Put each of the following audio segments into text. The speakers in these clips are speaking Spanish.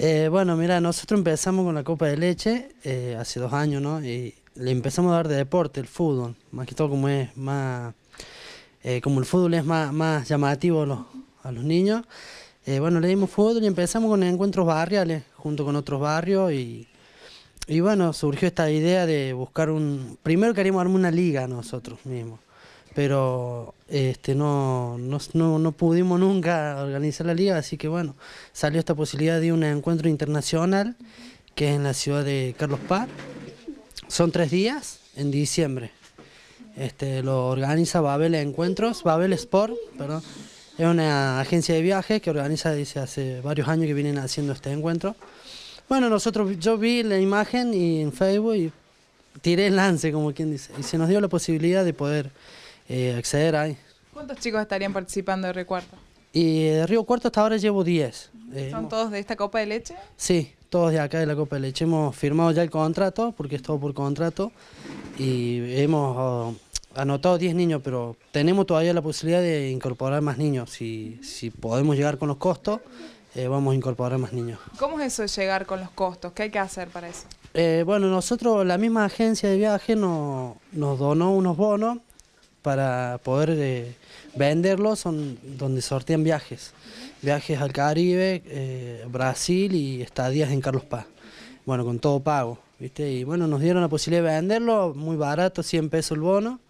Eh, bueno, mira, nosotros empezamos con la Copa de Leche eh, hace dos años, ¿no? Y le empezamos a dar de deporte, el fútbol, más que todo como es más, eh, como el fútbol es más, llamativo a los, niños. bueno, le dimos fútbol y empezamos con encuentros barriales junto con otros barrios y, y bueno, surgió esta idea de buscar un... Primero queríamos armar una liga nosotros mismos pero este, no, no, pudimos nunca organizar la liga, así que bueno, salió esta posibilidad de un encuentro internacional que es en la ciudad de Carlos Paz. Son tres días en diciembre. Este, lo organiza Babel Encuentros, Babel Sport, perdón. Es una agencia de viajes que organiza, dice, hace varios años que vienen haciendo este encuentro. Bueno, nosotros, yo vi la imagen y en Facebook y tiré el lance, como quien dice, y se nos dio la posibilidad de poder eh, acceder ahí ¿Cuántos chicos estarían participando de Río Cuarto? Y de eh, Río Cuarto hasta ahora llevo 10. Eh, ¿Son todos de esta Copa de Leche? Sí, todos de acá de la Copa de Leche. Hemos firmado ya el contrato, porque es todo por contrato, y hemos oh, anotado 10 niños, pero tenemos todavía la posibilidad de incorporar más niños. Si, si podemos llegar con los costos, vamos a incorporar más niños. ¿Cómo es eso de llegar con los costos? ¿Qué hay que hacer para eso? bueno, nosotros, la misma agencia de viaje nos donó unos bonos para poder eh, venderlo son donde sortean viajes. Viajes al Caribe, eh, Brasil y estadías en Carlos Paz. Bueno, con todo pago. ¿viste? Y bueno, nos dieron la posibilidad de venderlo muy barato, 100 pesos el bono.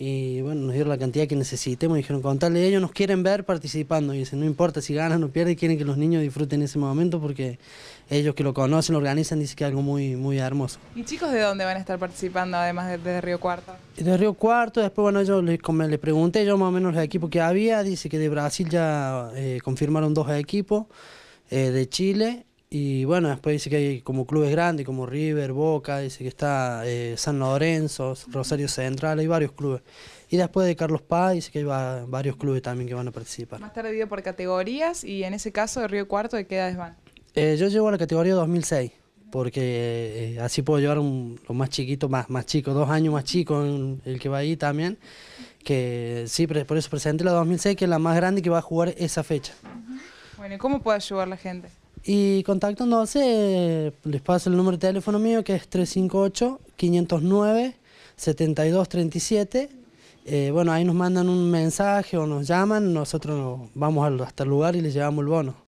Y bueno, nos dieron la cantidad que necesitemos. Dijeron, contarle, ellos nos quieren ver participando. Y dicen, no importa si ganan o pierden, quieren que los niños disfruten ese momento porque ellos que lo conocen, lo organizan, dicen que es algo muy, muy hermoso. ¿Y chicos de dónde van a estar participando además de, Río Cuarto? desde Río Cuarto, después bueno, yo les, le pregunté yo más o menos los equipos que había, dice que de Brasil ya eh, confirmaron dos equipos, eh, de Chile y bueno, después dice que hay como clubes grandes como River, Boca, dice que está eh, San Lorenzo, Rosario Central, hay varios clubes. Y después de Carlos Paz dice que hay varios clubes también que van a participar. Más tarde por categorías y en ese caso de Río Cuarto, ¿de qué edades van? Eh, yo llevo a la categoría 2006 porque eh, así puedo llevar un, lo más chiquito, más, más chico, dos años más chico el que va ahí también. Que sí, por eso presenté la 2006, que es la más grande que va a jugar esa fecha. Bueno, ¿y cómo puede ayudar la gente? Y contactándose, les paso el número de teléfono mío que es 358-509-7237. Eh, bueno, ahí nos mandan un mensaje o nos llaman, nosotros vamos hasta el lugar y les llevamos el bono.